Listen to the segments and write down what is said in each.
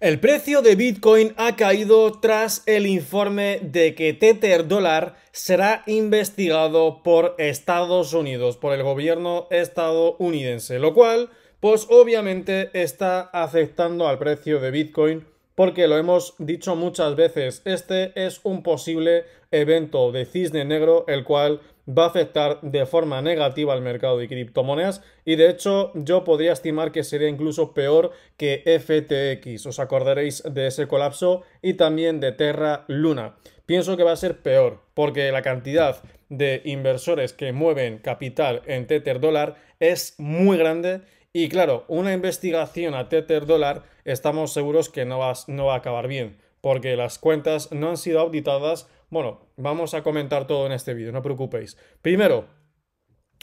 El precio de Bitcoin ha caído tras el informe de que Tether dólar será investigado por Estados Unidos, por el gobierno estadounidense, lo cual, pues obviamente está afectando al precio de Bitcoin porque lo hemos dicho muchas veces, este es un posible evento de cisne negro el cual va a afectar de forma negativa al mercado de criptomonedas y de hecho yo podría estimar que sería incluso peor que FTX. Os acordaréis de ese colapso y también de Terra Luna. Pienso que va a ser peor porque la cantidad de inversores que mueven capital en Tether dólar es muy grande y claro, una investigación a Tether dólar estamos seguros que no va, no va a acabar bien porque las cuentas no han sido auditadas bueno, vamos a comentar todo en este vídeo, no preocupéis. Primero,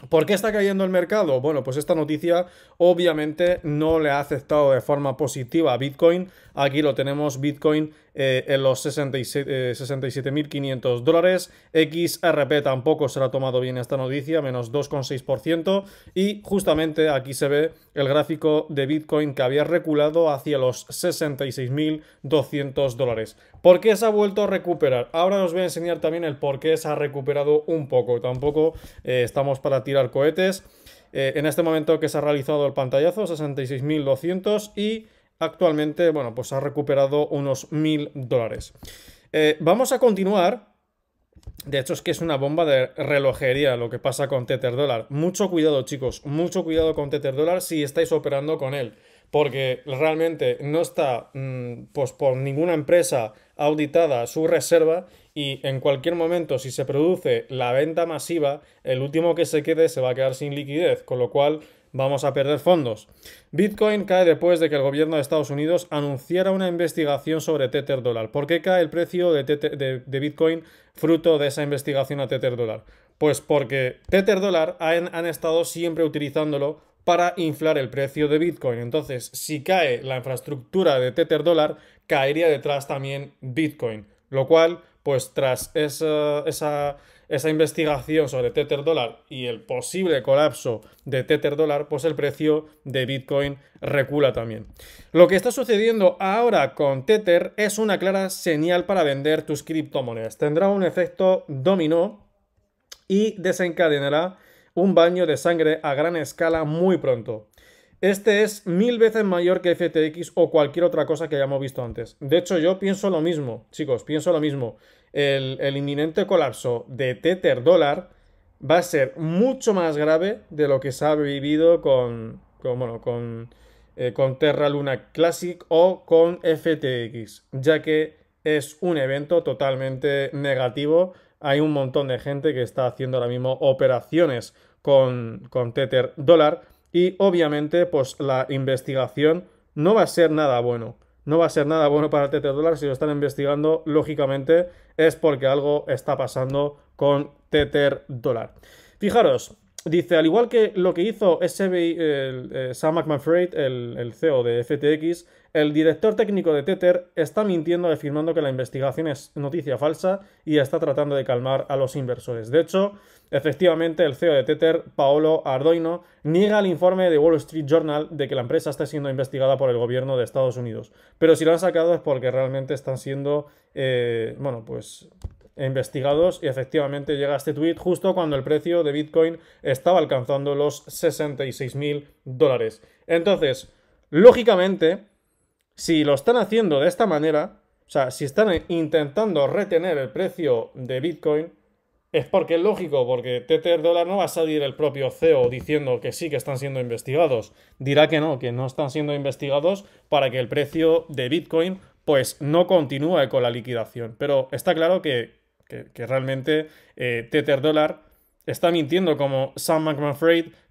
¿Por qué está cayendo el mercado? Bueno, pues esta noticia obviamente no le ha aceptado de forma positiva a Bitcoin. Aquí lo tenemos, Bitcoin eh, en los 67.500 eh, dólares. XRP tampoco se ha tomado bien esta noticia, menos 2,6%. Y justamente aquí se ve el gráfico de Bitcoin que había reculado hacia los 66.200 dólares. ¿Por qué se ha vuelto a recuperar? Ahora os voy a enseñar también el por qué se ha recuperado un poco. Tampoco eh, estamos para tirar cohetes. en este momento que se ha realizado el pantallazo, 66.200 y actualmente, bueno, pues ha recuperado unos mil dólares. Eh, vamos a continuar. De hecho, es que es una bomba de relojería lo que pasa con Tether dólar. Mucho cuidado, chicos, mucho cuidado con Tether dólar si estáis operando con él. Porque realmente no está mm, pues por ninguna empresa auditada su reserva y en cualquier momento si se produce la venta masiva, el último que se quede se va a quedar sin liquidez, con lo cual vamos a perder fondos. Bitcoin cae después de que el gobierno de Estados Unidos anunciara una investigación sobre Tether Dollar. ¿Por qué cae el precio de, Bitcoin fruto de esa investigación a Tether Dollar? Pues porque Tether Dollar han, han estado siempre utilizándolo para inflar el precio de Bitcoin. Entonces, si cae la infraestructura de Tether Dollar, caería detrás también Bitcoin. Lo cual pues tras esa, investigación sobre Tether dólar y el posible colapso de Tether dólar, pues el precio de Bitcoin recula también. Lo que está sucediendo ahora con Tether es una clara señal para vender tus criptomonedas. Tendrá un efecto dominó y desencadenará un baño de sangre a gran escala muy pronto. Este es mil veces mayor que FTX o cualquier otra cosa que hayamos visto antes. De hecho, yo pienso lo mismo, chicos, pienso lo mismo. El, inminente colapso de Tether dólar va a ser mucho más grave de lo que se ha vivido con, bueno, eh, con, Terra Luna Classic o con FTX, ya que es un evento totalmente negativo. Hay un montón de gente que está haciendo ahora mismo operaciones con, con Tether dólar y obviamente pues la investigación no va a ser nada bueno. No va a ser nada bueno para Tether dólar si lo están investigando, lógicamente es porque algo está pasando con Tether Dólar. Fijaros, Dice, al igual que lo que hizo eh, Sam McMahon el, CEO de FTX, el director técnico de Tether está mintiendo afirmando que la investigación es noticia falsa y está tratando de calmar a los inversores. De hecho, efectivamente, el CEO de Tether, Paolo Ardoino, niega el informe de Wall Street Journal de que la empresa está siendo investigada por el gobierno de Estados Unidos. Pero si lo han sacado es porque realmente están siendo, eh, bueno, pues e investigados y efectivamente llega este tweet justo cuando el precio de Bitcoin estaba alcanzando los 66 mil dólares. Entonces, lógicamente, si lo están haciendo de esta manera, o sea, si están intentando retener el precio de Bitcoin, es porque es lógico, porque Tether Dólar no va a salir el propio CEO diciendo que sí que están siendo investigados. Dirá que no, que no están siendo investigados para que el precio de Bitcoin pues no continúe con la liquidación. Pero está claro que que, realmente eh, Tether Dollar está mintiendo como Sam McMahon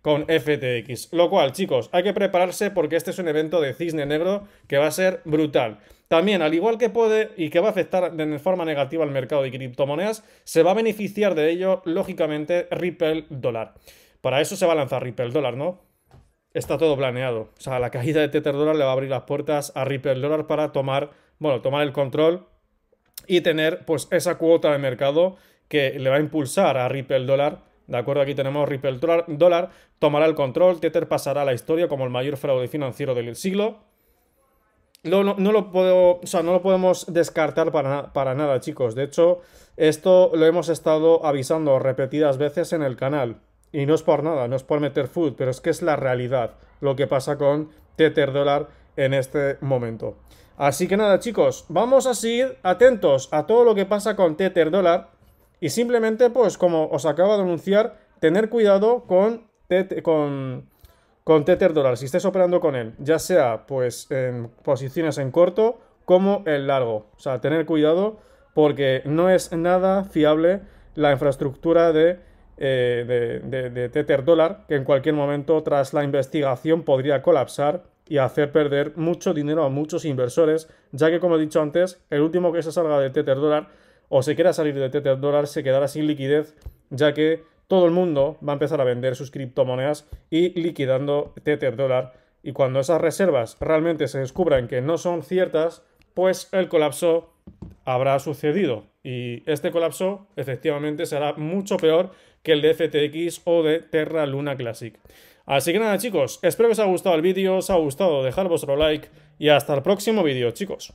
con FTX. Lo cual, chicos, hay que prepararse porque este es un evento de cisne negro que va a ser brutal. También, al igual que puede y que va a afectar de forma negativa al mercado de criptomonedas, se va a beneficiar de ello, lógicamente, Ripple Dollar. Para eso se va a lanzar Ripple Dollar, ¿no? Está todo planeado. O sea, la caída de Tether Dollar le va a abrir las puertas a Ripple Dollar para tomar, bueno, tomar el control y tener pues esa cuota de mercado que le va a impulsar a Ripple dólar. De acuerdo, aquí tenemos Ripple dólar, tomará el control, Tether pasará a la historia como el mayor fraude financiero del siglo. No, no, lo o sea, no lo podemos descartar para, para, nada, chicos. De hecho, esto lo hemos estado avisando repetidas veces en el canal. Y no es por nada, no es por meter food, pero es que es la realidad lo que pasa con Tether dólar en este momento. Así que nada, chicos, vamos a seguir atentos a todo lo que pasa con Tether Dollar y simplemente, pues como os acabo de anunciar, tener cuidado con, con, Tether Dollar, si estés operando con él, ya sea pues en posiciones en corto como en largo. O sea, tener cuidado porque no es nada fiable la infraestructura de, eh, de Tether Dollar, que en cualquier momento tras la investigación podría colapsar y hacer perder mucho dinero a muchos inversores, ya que como he dicho antes, el último que se salga de Tether dólar o se quiera salir de Tether dólar se quedará sin liquidez, ya que todo el mundo va a empezar a vender sus criptomonedas y liquidando Tether dólar Y cuando esas reservas realmente se descubran que no son ciertas, pues el colapso habrá sucedido. Y este colapso efectivamente será mucho peor que el de FTX o de Terra Luna Classic. Así que nada chicos, espero que os haya gustado el vídeo, os ha gustado dejar vuestro like y hasta el próximo vídeo chicos.